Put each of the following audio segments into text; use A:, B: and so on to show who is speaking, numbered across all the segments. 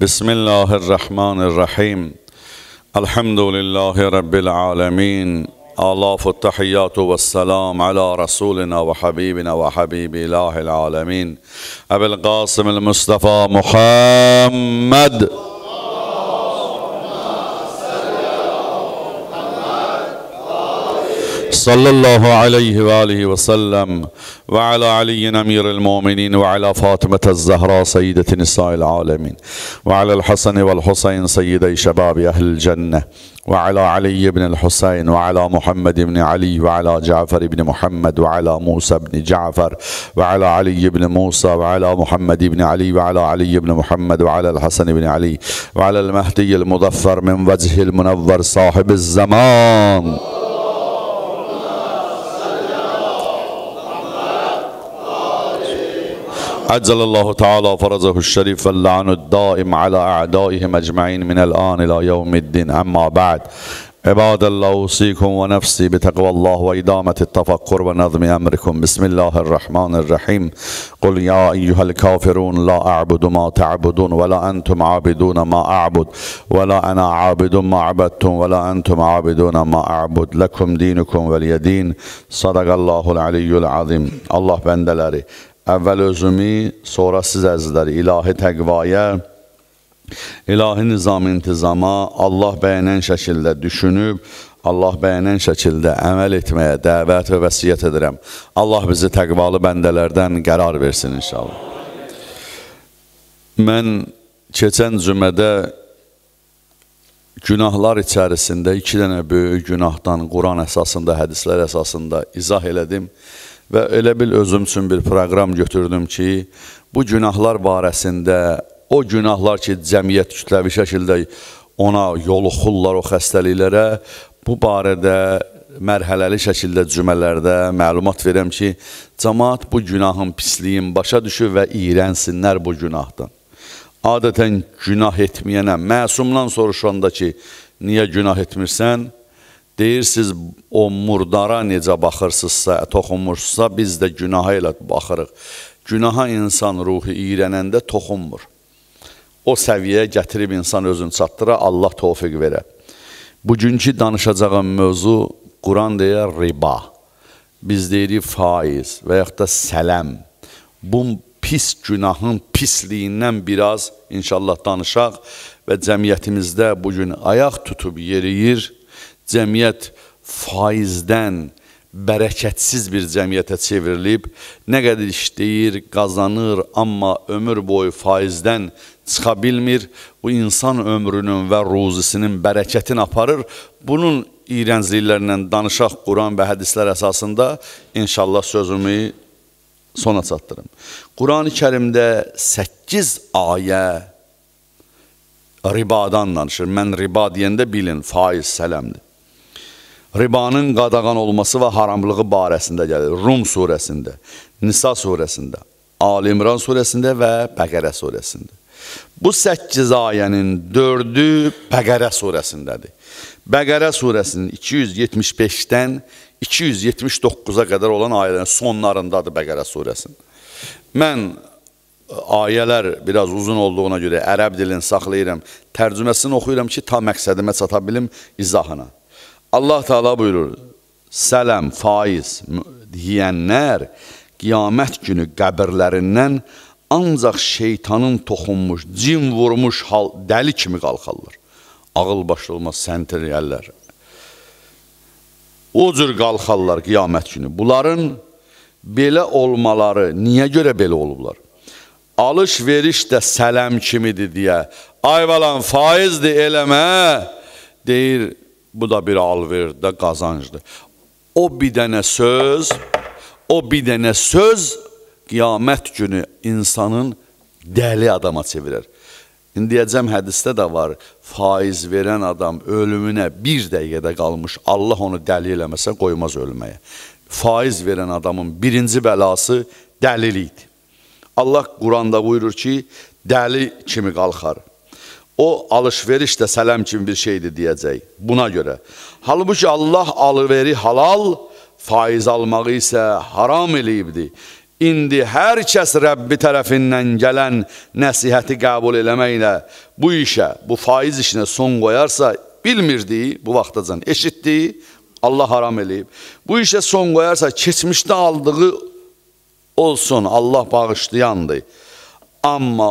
A: بسم الله الرحمن الرحيم الحمد لله رب العالمين آلاف التحيات والسلام على رسولنا وحبيبنا وحبيب إله العالمين أبي القاسم المصطفى محمد صلى الله عليه وآله وسلم وعلى علي أمير المؤمنين وعلى فاطمة الزهراء سيدة نساء العالمين وعلى الحسن والحسين سيدي شباب أهل الجنة وعلى علي بن الحسين وعلى محمد بن علي وعلى جعفر بن محمد وعلى موسى بن جعفر وعلى علي بن موسى وعلى محمد بن علي وعلى علي بن محمد وعلى الحسن بن علي وعلى المهدي المظفر من وجه المنور صاحب الزمان عجل الله تعالى فرزه الشريف اللعن الدائم على أعدائهم أجمعين من الآن إلى يوم الدين أما بعد عباد الله أوصيكم ونفسي بتقوى الله وإدامة التفكر ونظم أمركم بسم الله الرحمن الرحيم قل يا أيها الكافرون لا أعبد ما تعبدون ولا أنتم عابدون ما أعبد ولا أنا عابد ما عبدتم ولا أنتم عابدون ما أعبد لكم دينكم ولي دين صدق الله العلي العظيم الله bendeleri əvvəl özümü, sonra siz əzizləri ilahi təqvaya, ilahi nizam intizama, Allah bəyənən şəkildə düşünüb, Allah bəyənən şəkildə əməl etməyə dəvət və vəsiyyət edirəm. Allah bizi təqvalı bəndələrdən qərar versin inşallah. Mən keçən cümədə günahlar içərisində iki dənə böyük günahdan Quran əsasında, hədislər əsasında izah elədim. Və elə bil özüm üçün bir proqram götürdüm ki, bu günahlar barəsində o günahlar ki, cəmiyyət kütləvi şəkildə ona yoluxurlar o xəstəliklərə, bu barədə mərhələli şəkildə cümələrdə məlumat verəm ki, cəmaat bu günahın pisliyin başa düşür və iyrənsinlər bu günahdan. Adətən günah etməyənə, məsumdan soruşanda ki, niyə günah etmirsən, Deyirsiz, o murdara necə baxırsızsa, toxunmursa, biz də günaha elə baxırıq. Günaha insan ruhu iyrənəndə toxunmur. O səviyyəyə gətirib insan özünü çatdıra, Allah tofiq verə. Bugünkü danışacağım mövzu, Quran deyər riba, biz deyirik faiz və yaxud da sələm. Bu pis günahın pisliyindən biraz inşallah danışaq və cəmiyyətimizdə bugün ayaq tutub yeriyir, cəmiyyət faizdən bərəkətsiz bir cəmiyyətə çevrilib, nə qədər işləyir, qazanır, amma ömür boyu faizdən çıxa bilmir, bu insan ömrünün və ruzisinin bərəkətini aparır. Bunun iyrəncliklərlə danışaq Quran və hədislər əsasında inşallah sözümü sona çatdırım. Qurani Kərimdə 8 ayə ribadan danışır. Mən riba deyəndə bilin, faiz sələmdir ribanın qadağan olması və haramlığı barəsində gəlir. Rum surəsində, Nisa surəsində, Ali İmran surəsində və Bəqərə surəsində. Bu 8 ayənin 4-ü Bəqərə surəsindədir. Bəqərə surəsinin 275-dən 279-a qədər olan ayələrin sonlarındadır Bəqərə surəsinin. Mən e, ayələr biraz uzun olduğuna görə ərəb dilini saxlayıram, tərcüməsini oxuyuram ki, ta məqsədimə çata bilim izahına. Allah Teala buyurur, sələm, faiz deyənlər qiyamət günü qəbirlərindən ancaq şeytanın toxunmuş, cin vurmuş hal, dəli kimi qalxarlar. Ağıl başılmaz səntiriyəllər. O cür qalxarlar qiyamət günü. Bunların belə olmaları niyə görə belə olublar? Alış-veriş də sələm kimidir deyə, ayvalan faizdir eləmə, deyir, Bu da bir alverdə qazancdır. O bir dənə söz, o bir dənə söz qiyamət günü insanın dəli adama çevirər. İndi deyəcəm hədisdə də var, faiz verən adam ölümünə bir dəqiqədə qalmış, Allah onu dəli eləməsə qoymaz ölməyə. Faiz verən adamın birinci bəlası dəlilikdir. Allah Quranda buyurur ki, dəli kimi qalxar. O alışveriş də sələm kimi bir şeydir deyəcək buna görə. Halbuki Allah alıveri halal, faiz almağı isə haram eləyibdir. İndi hər kəs Rəbbi tərəfindən gələn nəsihəti qəbul eləməklə bu işə, bu faiz işinə son qoyarsa, bilmirdiyi, bu vaxtacan eşitdiyi, Allah haram eləyib. Bu işə son qoyarsa, keçmişdə aldığı olsun, Allah bağışlayandır. Amma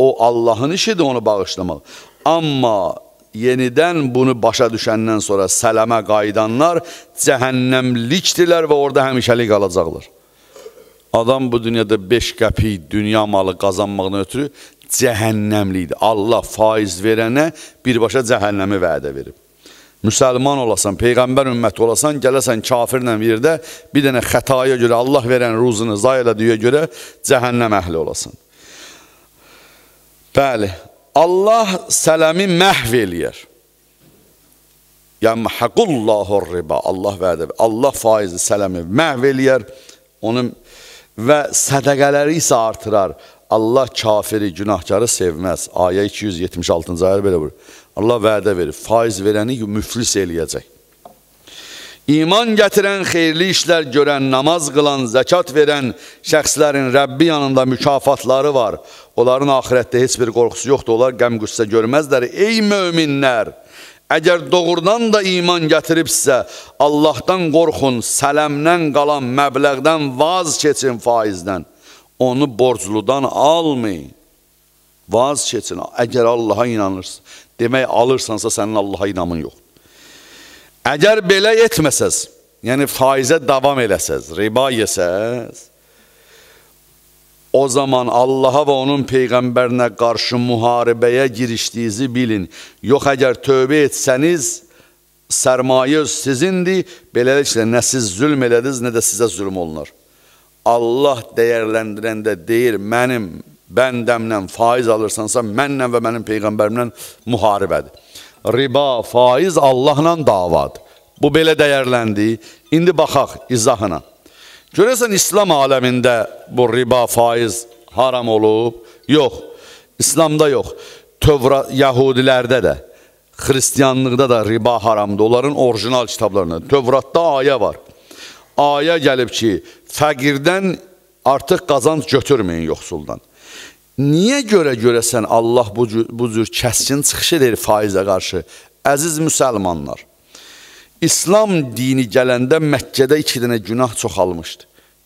A: O Allahın işidir onu bağışlamaq. Amma yenidən bunu başa düşəndən sonra sələmə qayıdanlar cəhənnəmlikdirlər və orada həmişəlik qalacaqlar. Adam bu dünyada 5 qəpik dünya malı qazanmağına ötürü cəhənnəmlikdir. Allah faiz verənə birbaşa cəhənnəmi vədə verib. Müsəlman olasan, peyğəmbər ümməti olasan, gələsən kafirlə yerdə bir dənə xətaya görə Allah verən ruzunu zay elədiyə görə cəhənnəm əhli olasan. Bəli, Allah sələmi məhv eləyər. Yəmhəqullahur riba, Allah vədə, Allah faizi sələmi məhv eləyər, onun və sədəqələri isə artırar. Allah kafiri, günahkarı sevməz. Ayə 276-cı ayə belə buyurur. Allah vədə verir, faiz verəni müflis eləyəcək. İman gətirən, xeyirli işlər görən, namaz qılan, zəkat verən şəxslərin Rəbbi yanında mükafatları var. Onların axirətdə heç bir qorxusu yoxdur, onlar qəm-qüssə görməzlər. Ey möminlər! Əgər doğrudan da iman gətiribsə, Allahdan qorxun, sələmdən qalan məbləğdən vaz keçin faizdən. Onu borcludan almayın. Vaz keçin, əgər Allaha inanırsa. Demək, alırsansa sənin Allaha inamın yoxdur. Əgər belə etməsəz, yəni faizə davam eləsəz, riba yesəz, o zaman Allaha və onun Peyğəmbərinə qarşı müharibəyə girişdiyinizi bilin. Yox, əgər tövbə etsəniz, sərmayə sizindir, beləliklə nə siz zülm elədiniz, nə də sizə zülm olunar. Allah dəyərləndirəndə deyir, mənim bəndəmlə faiz alırsansa, mənlə və mənim Peyğəmbərimlə müharibədir riba, faiz Allahla davadır. Bu belə dəyərləndi. İndi baxaq izahına. Görəsən, İslam aləmində bu riba, faiz haram olub? Yox, İslamda yox. Tövra, Yahudilərdə də, Xristiyanlıqda da riba haramdır. Onların orijinal kitablarında. Tövratda ayə var. Ayə gəlib ki, fəqirdən artıq qazanc götürməyin yoxsuldan. Niyə görə görəsən Allah bu cür, bu cür kəskin çıxış edir faizə qarşı? Əziz müsəlmanlar, İslam dini gələndə Məkkədə iki dənə günah çoxalmışdı.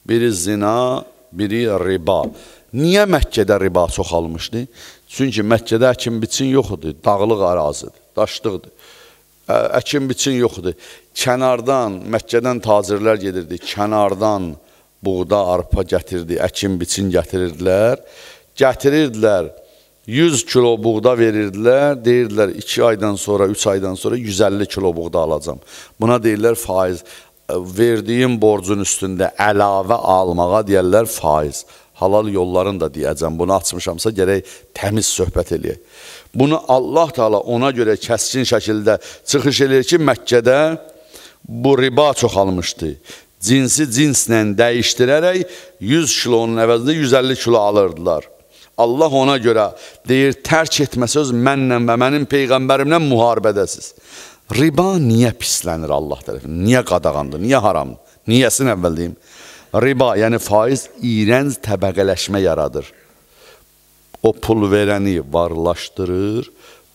A: Biri zina, biri riba. Niyə Məkkədə riba çoxalmışdı? Çünki Məkkədə əkin-biçin yoxdur, dağlıq ərazidir, daşlıqdır. Əkin-biçin yoxdur. Kənardan, Məkkədən tacirlər gedirdi, kənardan buğda, arpa gətirdi, əkin-biçin gətirirdilər gətirirdilər, 100 kilo buğda verirdilər, deyirdilər 2 aydan sonra, 3 aydan sonra 150 kilo buğda alacam. Buna deyirlər faiz. E, Verdiyim borcun üstündə əlavə almağa deyərlər faiz. Halal yolların da deyəcəm, bunu açmışamsa gərək təmiz söhbət eləyək. Bunu Allah Teala ona görə kəskin şəkildə çıxış eləyir ki, Məkkədə bu riba çoxalmışdı. Cinsi cinslə dəyişdirərək 100 kilonun əvəzində 150 kilo alırdılar. Allah ona görə deyir, tərk etməsəz mənlə və mənim peyğəmbərimlə müharibədəsiz. Riba niyə pislənir Allah tərəfindən? Niyə qadağandır? Niyə haramdır? Niyəsin əvvəl deyim. Riba, yəni faiz iyrənc təbəqələşmə yaradır. O pul verəni varlaşdırır,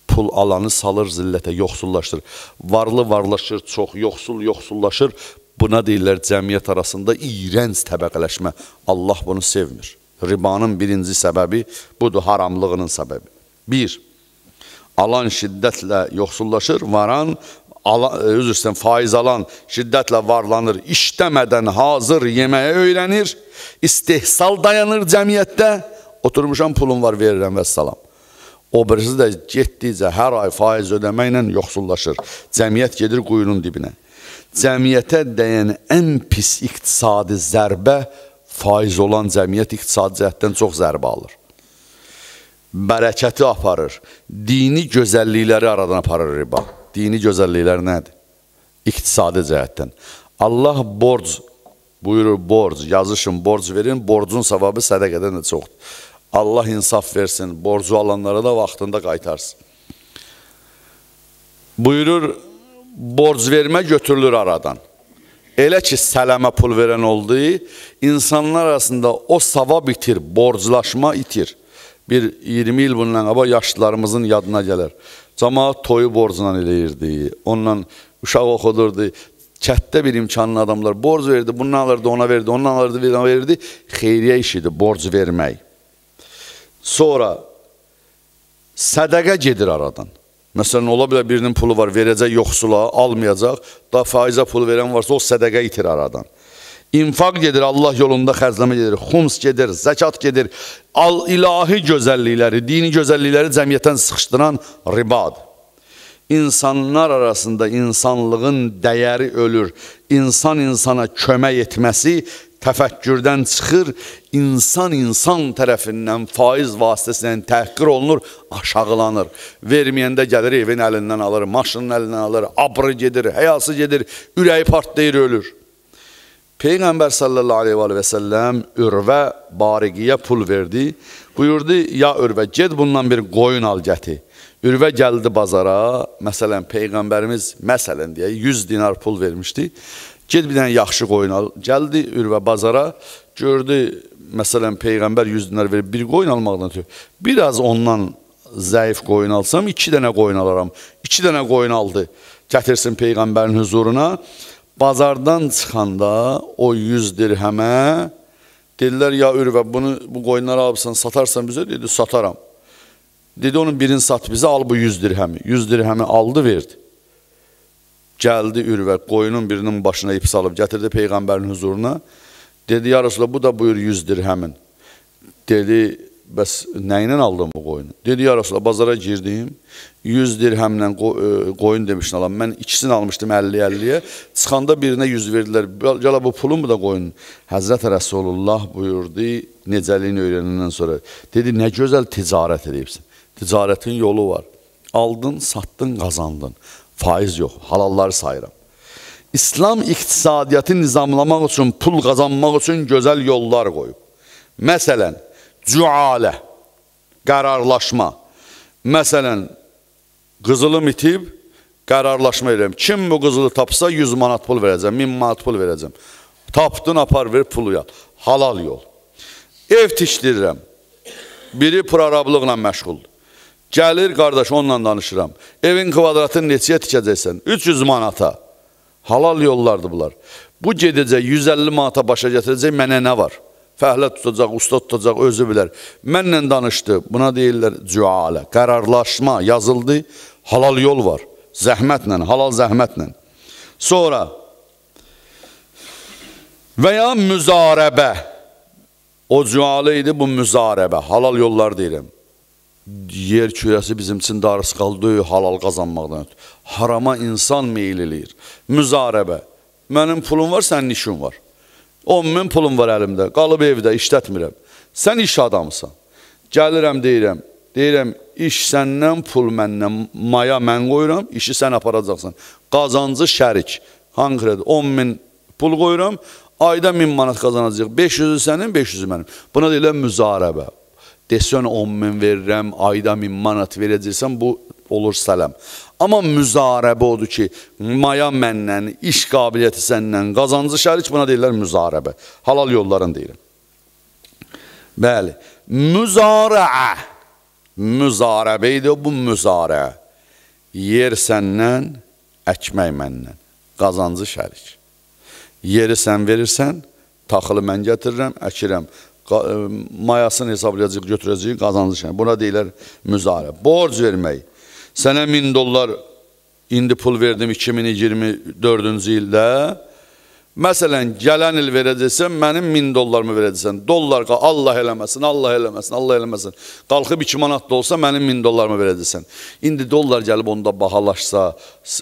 A: pul alanı salır zillətə, yoxsullaşdırır. Varlı varlaşır çox, yoxsul yoxsullaşır. Buna deyirlər cəmiyyət arasında iyrənc təbəqələşmə. Allah bunu sevmir. Ribanın birinci səbəbi budur, haramlığının səbəbi. Bir, alan şiddətlə yoxsullaşır, varan, ala, özür istəyən, faiz alan şiddətlə varlanır, işləmədən hazır yeməyə öyrənir, istehsal dayanır cəmiyyətdə, oturmuşam pulum var verirəm və salam. O birisi də getdikcə hər ay faiz ödəməklə yoxsullaşır. Cəmiyyət gedir quyunun dibinə. Cəmiyyətə dəyən ən pis iqtisadi zərbə faiz olan cəmiyyət iqtisadi cəhətdən çox zərbə alır. Bərəkəti aparır. Dini gözəllikləri aradan aparır riba. Dini gözəlliklər nədir? İqtisadi cəhətdən. Allah borc buyurur, borc, yazışın, borc verin, borcun savabı sədəqədən də çoxdur. Allah insaf versin, borcu alanlara da vaxtında qaytarsın. Buyurur, borc vermə götürülür aradan. Elə ki, sələmə pul verən oldu, insanlar arasında o savab itir, borclaşma itir. Bir 20 il bundan qaba yaşlılarımızın yadına gələr. Camaat toyu borcundan eləyirdi, ondan uşaq oxudurdu, kətdə bir imkanlı adamlar borc verdi, bunu alırdı, ona verdi, onu alırdı, ona verdi. Xeyriyyə işidir, borc vermək. Sonra sədəqə gedir aradan. Məsələn, ola bilər birinin pulu var, verəcək yoxsula, almayacaq. Da faizə pul verən varsa, o sədəqə itir aradan. İnfaq gedir, Allah yolunda xərcləmə gedir, xums gedir, zəkat gedir. Al ilahi gözəllikləri, dini gözəllikləri cəmiyyətdən sıxışdıran ribadır insanlar arasında insanlığın dəyəri ölür. İnsan insana kömək etməsi təfəkkürdən çıxır, insan insan tərəfindən faiz vasitəsindən təhqir olunur, aşağılanır. Verməyəndə gəlir evin əlindən alır, maşının əlindən alır, abrı gedir, həyası gedir, ürəyi partlayır, ölür. Peyğəmbər sallallahu aleyhi və səlləm ürvə bariqiyə pul verdi. Buyurdu, ya ürvə, ged bundan bir qoyun al gəti. Ürvə gəldi bazara, məsələn, Peyğəmbərimiz, məsələn deyə 100 dinar pul vermişdi. Ged bir dənə yaxşı qoyun al. Gəldi ürvə bazara, gördü, məsələn, Peyğəmbər 100 dinar verib bir qoyun almaqdan ötürü. Biraz ondan zəif qoyun alsam, iki dənə qoyun alaram. İki dənə qoyun aldı, gətirsin Peyğəmbərin huzuruna. Bazardan çıxanda o 100 dirhəmə dedilər, ya ürvə, bunu, bu qoyunları alırsan, satarsan bizə, dedi, sataram. Dedi onun birini sat bizə, al bu 100 dirhəmi. 100 dirhəmi aldı, verdi. Gəldi ürvə, qoyunun birinin başına ip salıb gətirdi Peyğəmbərin huzuruna. Dedi, ya Resulallah, bu da buyur 100 dirhəmin. Dedi, bəs nəyinlə aldın bu qoyunu? Dedi, ya Resulallah, bazara girdim, 100 dirhəmlə e, qoyun demişdin alam. Mən ikisini almışdım 50-50-yə, çıxanda birinə 100 verdilər. Gələ bu pulun mu da qoyun? Həzrət Rəsulullah buyurdu, necəliyini öyrənəndən sonra. Dedi, nə gözəl ticarət edibsin. Ticarətin yolu var. Aldın, satdın, qazandın. Faiz yox, halalları sayıram. İslam iqtisadiyyatı nizamlamaq üçün, pul qazanmaq üçün gözəl yollar qoyub. Məsələn, cüalə, qərarlaşma. Məsələn, qızılım itib, qərarlaşma edirəm. Kim bu qızılı tapsa 100 manat pul verəcəm, 1000 manat pul verəcəm. Tapdın, apar, ver pulu yat. Halal yol. Ev tikdirirəm. Biri prorablıqla məşğuldur. Gəlir qardaş, onunla danışıram. Evin kvadratını neçəyə tikəcəksən? 300 manata. Halal yollardır bunlar. Bu gedəcək 150 manata başa gətirəcək, mənə nə var? Fəhlə tutacaq, usta tutacaq, özü bilər. Mənlə danışdı, buna deyirlər cüalə, qərarlaşma yazıldı, halal yol var. Zəhmətlə, halal zəhmətlə. Sonra və ya müzarəbə. O cüalə idi, bu müzarəbə, halal yollar deyirəm yer kürəsi bizim üçün darısqal deyil halal qazanmaqdan ötürü. Harama insan meyil eləyir. Müzarəbə. Mənim pulum var, sənin işin var. 10 min pulum var əlimdə, qalıb evdə, işlətmirəm. Sən iş adamısan. Gəlirəm deyirəm, deyirəm iş səndən, pul məndən, maya mən qoyuram, işi sən aparacaqsan. Qazancı şərik. Hanqrədə 10 min pul qoyuram, ayda 1000 manat qazanacaq. 500-ü sənin, 500-ü mənim. Buna deyirlər müzarəbə desən 10 min verirəm, ayda 1000 manat verəcəksən, bu olur sələm. Amma müzarəbə odur ki, maya məndən, iş qabiliyyəti səndən, qazancı şərik buna deyirlər müzarəbə. Halal yolların deyirəm. Bəli, müzarəə, müzarəbə idi, bu müzarəə. Yer səndən, əkmək məndən, qazancı şərik. Yeri sən verirsən, taxılı mən gətirirəm, əkirəm. E, mayasını hesablayacaq, götürəcək, qazanacaq. Yəni buna deyirlər müzarə. Borc vermək. Sənə 1000 dollar indi pul verdim 2024-cü ildə. Məsələn, gələn il verəcəksən, mənim 1000 dollarımı verəcəksən. Dollar Allah eləməsin, Allah eləməsin, Allah eləməsin. Qalxıb 2 manat da olsa mənim 1000 dollarımı verəcəksən. İndi dollar gəlib onda bahalaşsa,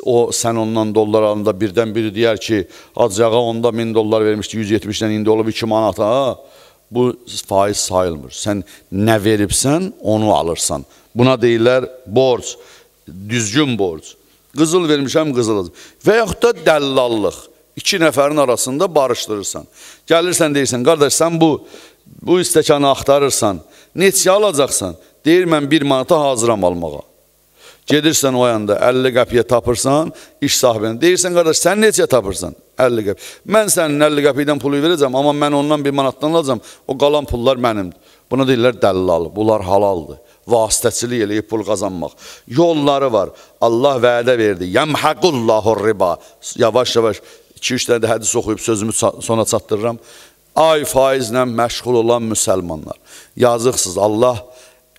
A: o sən ondan dollar alında birdən biri deyər ki, acağa onda 1000 dollar vermişdi 170-dən indi olub 2 manata bu faiz sayılmır. Sən nə veribsən, onu alırsan. Buna deyirlər borc, düzgün borc. Qızıl vermişəm, qızıl alacam. Və yaxud da dəllallıq. İki nəfərin arasında barışdırırsan. Gəlirsən deyirsən, qardaş, sən bu, bu istəkanı axtarırsan, neçə alacaqsan? Deyir, mən bir manata hazıram almağa. Gedirsən o yanda 50 qəpiyə tapırsan, iş sahibinə. Deyirsən, qardaş, sən neçə tapırsan? 50 qəp. Mən sənin 50 qəpiydən pulu verəcəm, amma mən ondan bir manatdan alacam. O qalan pullar mənimdir. Buna deyirlər dəllal, bunlar halaldır. Vasitəçilik eləyib pul qazanmaq. Yolları var. Allah vədə verdi. Yəmhəqullahur riba. Yavaş-yavaş 2-3 dənə də hədis oxuyub sözümü sona çatdırıram. Ay faizlə məşğul olan müsəlmanlar. Yazıqsız Allah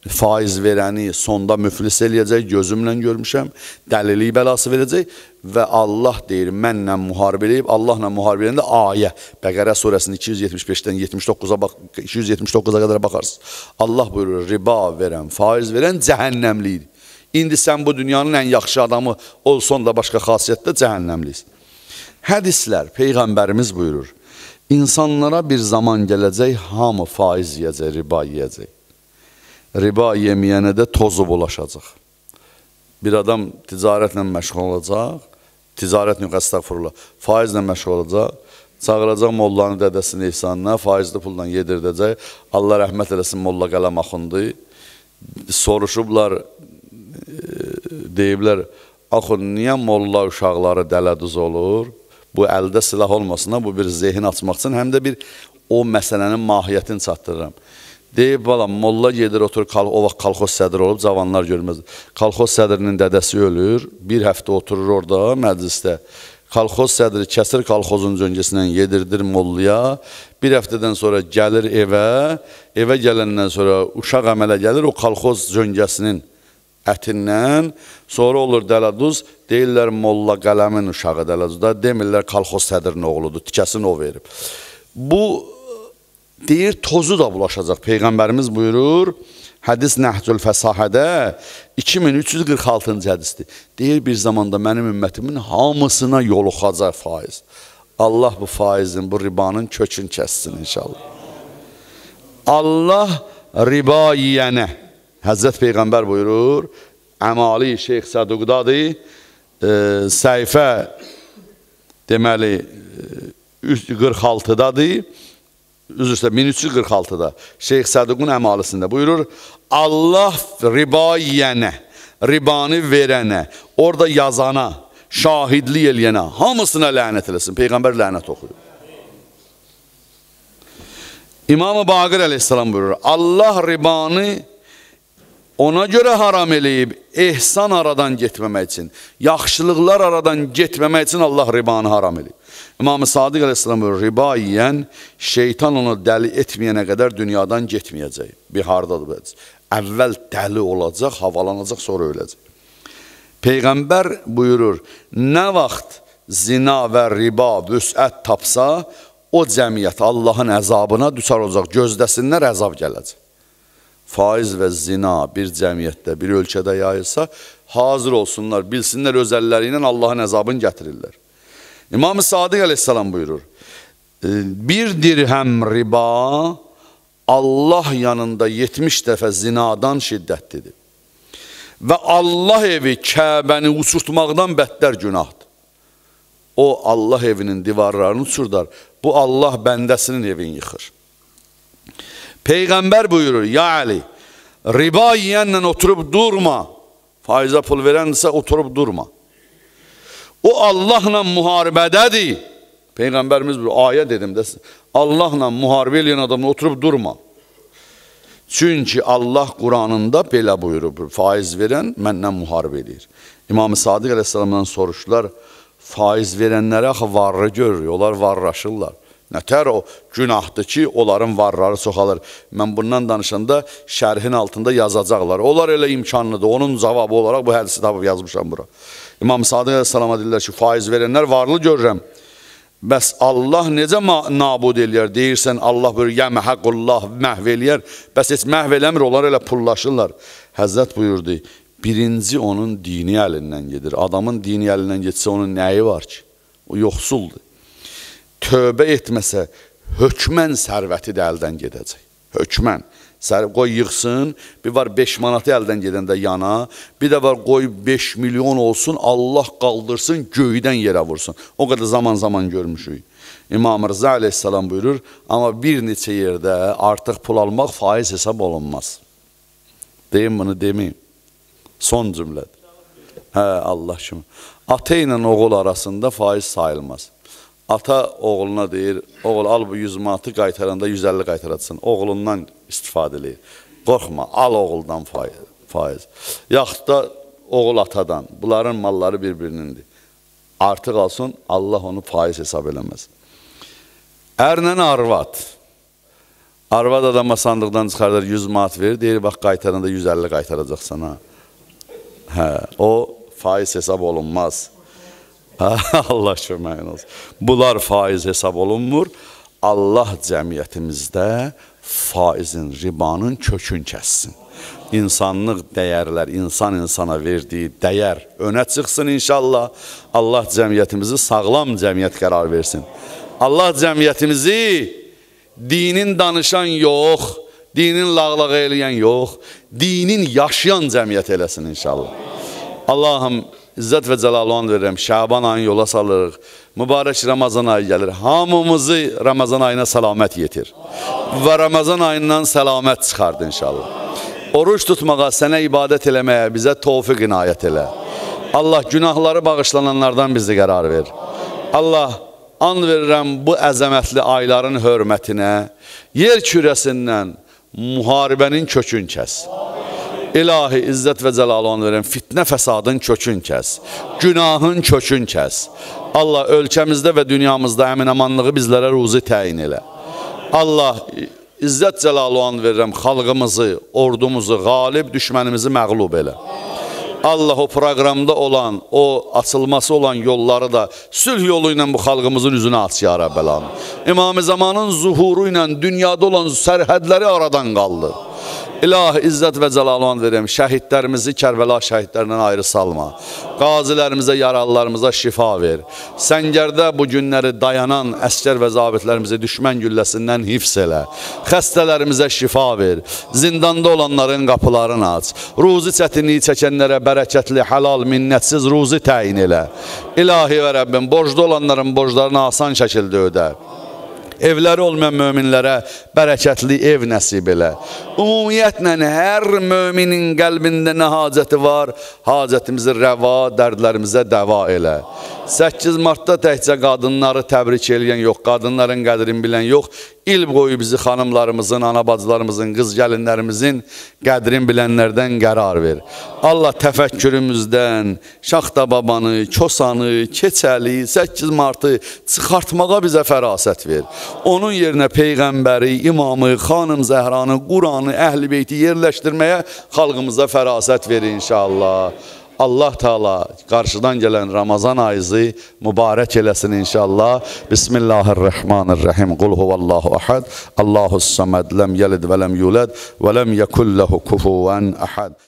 A: faiz verəni sonda müflis eləyəcək, gözümlə görmüşəm, dəlilik bəlası verəcək və Allah deyir, mənlə müharibə eləyib, Allahla müharibə eləyəndə ayə, Bəqərə surəsinin 275-dən 79-a bax 279-a qədər baxarsınız. Allah buyurur, riba verən, faiz verən cəhənnəmlidir. İndi sən bu dünyanın ən yaxşı adamı olsan da başqa xasiyyətdə cəhənnəmlisin. Hədislər, Peyğəmbərimiz buyurur, insanlara bir zaman gələcək, hamı faiz yiyəcək, riba yiyəcək riba yeməyənə də tozu bulaşacaq. Bir adam ticarətlə məşğul olacaq, ticarət növqə əstəğfurullah, faizlə məşğul olacaq, çağıracaq mollanın dədəsini ihsanına, faizli pulla yedirdəcək, Allah rəhmət eləsin molla qələm axundu, soruşublar, e, deyiblər, axun, niyə molla uşaqları dələdüz olur? Bu əldə silah olmasın, bu bir zehin açmaq üçün, həm də bir o məsələnin mahiyyətini çatdırıram. Deyib balam, molla gedir, otur, kal o vaxt kalxoz sədri olub, cavanlar görməz. Kalxoz sədrinin dədəsi ölür, bir həftə oturur orada məclisdə. Kalxoz sədri kəsir kalxozun cöngəsindən yedirdir molluya. Bir həftədən sonra gəlir evə, evə gələndən sonra uşaq əmələ gəlir, o kalxoz cöngəsinin ətindən, sonra olur dələduz, deyirlər molla qələmin uşağı dələduzda, demirlər kalxoz sədrinin oğludur, tikəsini o verib. Bu deyir tozu da bulaşacaq. Peyğəmbərimiz buyurur, hədis Nəhdül Fəsahədə 2346-cı hədisdir. Deyir bir zamanda mənim ümmətimin hamısına yoluxacaq faiz. Allah bu faizin, bu ribanın kökün kəssin inşallah. Allah riba yiyənə, Həzrət Peyğəmbər buyurur, Əmali Şeyx Səduqdadır, e, səhifə deməli 46-dadır. üzrse 1346'da Şeyh Sadık'ın emalısında buyurur. Allah riba yiyene, ribanı verene, orada yazana, şahidli eleyene, hamısına lanet etsin Peygamber lanet okuyor. İmam-ı Bagir aleyhisselam buyurur. Allah ribanı Ona görə haram eləyib, ehsan aradan getməmək üçün, yaxşılıqlar aradan getməmək üçün Allah ribanı haram eləyib. İmam-ı Sadiq əleyhissalam riba yiyən, şeytan onu dəli etməyənə qədər dünyadan getməyəcək. Bihardadır bəzi. Əvvəl dəli olacaq, havalanacaq, sonra öləcək. Peyğəmbər buyurur, nə vaxt zina və riba vüsət tapsa, o cəmiyyət Allahın əzabına düşar olacaq, gözdəsinlər əzab gələcək faiz və zina bir cəmiyyətdə, bir ölkədə yayılsa, hazır olsunlar, bilsinlər öz əlləri ilə Allahın əzabını gətirirlər. İmam-ı Sadiq əleyhissalam buyurur, bir dirhəm riba Allah yanında 70 dəfə zinadan şiddətlidir. Və Allah evi Kəbəni uçurtmaqdan bətlər günahdır. O, Allah evinin divarlarını uçurdar. Bu, Allah bəndəsinin evini yıxır. Peygamber buyurur ya Ali riba yiyenden oturup durma. Faize pul veren ise oturup durma. O Allah'la muharebededir. Peygamberimiz bu ayet dedim de Allah'la muharebe eləyən adamla oturup durma. Çünkü Allah Kur'anında bela buyurub, faiz veren məndən müharibə eləyir. İmam-ı Sadiq əleyhissalamdan soruşdular, faiz verenlere axı varrı görür, varraşırlar. Nətər o günahdır ki, onların varları çoxalır. Mən bundan danışanda şərhin altında yazacaqlar. Onlar elə imkanlıdır. Onun cavabı olaraq bu hədisi tapıb yazmışam bura. İmam Sadıq əleyhissalama deyirlər ki, faiz verənlər varlı görürəm. Bəs Allah necə nabud eləyər? Deyirsən Allah bir yəməhəqullah məhv eləyər. Bəs heç məhv eləmir, onlar elə pullaşırlar. Həzrət buyurdu, birinci onun dini əlindən gedir. Adamın dini əlindən getsə onun nəyi var ki? O yoxsuldur tövbə etməsə, hökmən sərvəti də əldən gedəcək. Hökmən. Sər, qoy yığsın, bir var 5 manatı əldən gedəndə yana, bir də var qoy 5 milyon olsun, Allah qaldırsın, göydən yerə vursun. O qədər zaman-zaman görmüşük. İmam Rıza aleyhissalam buyurur, amma bir neçə yerdə artıq pul almaq faiz hesab olunmaz. Deyim bunu, demeyim. Son cümlədir. Hə, Allah kimi. Ata ilə oğul arasında faiz sayılmaz ata oğluna deyir, oğul al bu 100 manatı qaytaranda 150 qaytaracaqsan. Oğlundan istifadə eləyir. Qorxma, al oğuldan faiz. Yaxud da oğul atadan. Bunların malları bir-birinindir. Artıq alsın, Allah onu faiz hesab eləməz. Ərlə arvad. Arvad adama sandıqdan çıxardır, 100 manat verir, deyir, bax qaytaranda 150 qaytaracaqsan ha. Hə, o faiz hesab olunmaz. Allah köməyin olsun. Bunlar faiz hesab olunmur. Allah cəmiyyətimizdə faizin, ribanın kökün kəssin. İnsanlıq dəyərlər, insan insana verdiyi dəyər önə çıxsın inşallah. Allah cəmiyyətimizi sağlam cəmiyyət qərar versin. Allah cəmiyyətimizi dinin danışan yox, dinin lağlağa eləyən yox, dinin yaşayan cəmiyyət eləsin inşallah. Allahım, İzzət və Cəlal onu verirəm, Şaban ayını yola salırıq, mübarək Ramazan ayı gəlir. Hamımızı Ramazan ayına salamət yetir və Ramazan ayından salamət çıxardı inşallah. Oruç tutmağa, sənə ibadət eləməyə bizə tofiq inayət elə. Allah günahları bağışlananlardan bizi qərar ver. Allah an verirəm bu əzəmətli ayların hörmətinə, yer kürəsindən müharibənin kökün kəs. Amin. İlahi, izzət və cəlalı onu verin, fitnə fəsadın kökün kəs, günahın kökün kəs. Allah, ölkəmizdə və dünyamızda əminəmanlığı bizlərə ruzi təyin elə. Allah, izzət cəlalı onu verirəm, xalqımızı, ordumuzu, qalib düşmənimizi məqlub elə. Allah o proqramda olan, o açılması olan yolları da sülh yolu ilə bu xalqımızın üzünə aç ya Rəbbəlan. İmam-ı Zamanın zuhuru ilə dünyada olan sərhədləri aradan qaldır. İlahi izzət və cəlalon verim, şəhidlərimizi Kərbəla şəhidlərindən ayrı salma. Qazilərimizə, yaralılarımıza şifa ver. Səngərdə bu günləri dayanan əskər və zabitlərimizi düşmən gülləsindən hifz elə. Xəstələrimizə şifa ver. Zindanda olanların qapılarını aç. Ruzi çətinliyi çəkənlərə bərəkətli, halal, minnətsiz ruzi təyin elə. İlahi və Rəbbim, borcda olanların borclarını asan şəkildə ödə evləri olmayan möminlərə bərəkətli ev nəsib elə. Ümumiyyətlə, hər möminin qəlbində nə hacəti var, hacətimizi rəva, dərdlərimizə dəva elə. 8 martda təkcə qadınları təbrik eləyən yox, qadınların qədrini bilən yox, il boyu bizi xanımlarımızın, anabacılarımızın, qız gəlinlərimizin qədrini bilənlərdən qərar ver. Allah təfəkkürümüzdən Şaxta babanı, Kosanı, Keçəli, 8 martı çıxartmağa bizə fərasət ver. Onun yerinə Peyğəmbəri, imamı, xanım Zəhranı, Quranı, əhl-i beyti yerləşdirməyə xalqımıza fərasət ver inşallah. Allah Teala qarşıdan gələn Ramazan ayızı mübarək eləsin inşallah. Bismillahirrahmanirrahim. Qul huvallahu ahad. Allahus samad. Lem yelid ve lem yulad ve lem yekul lehu kufuven ahad.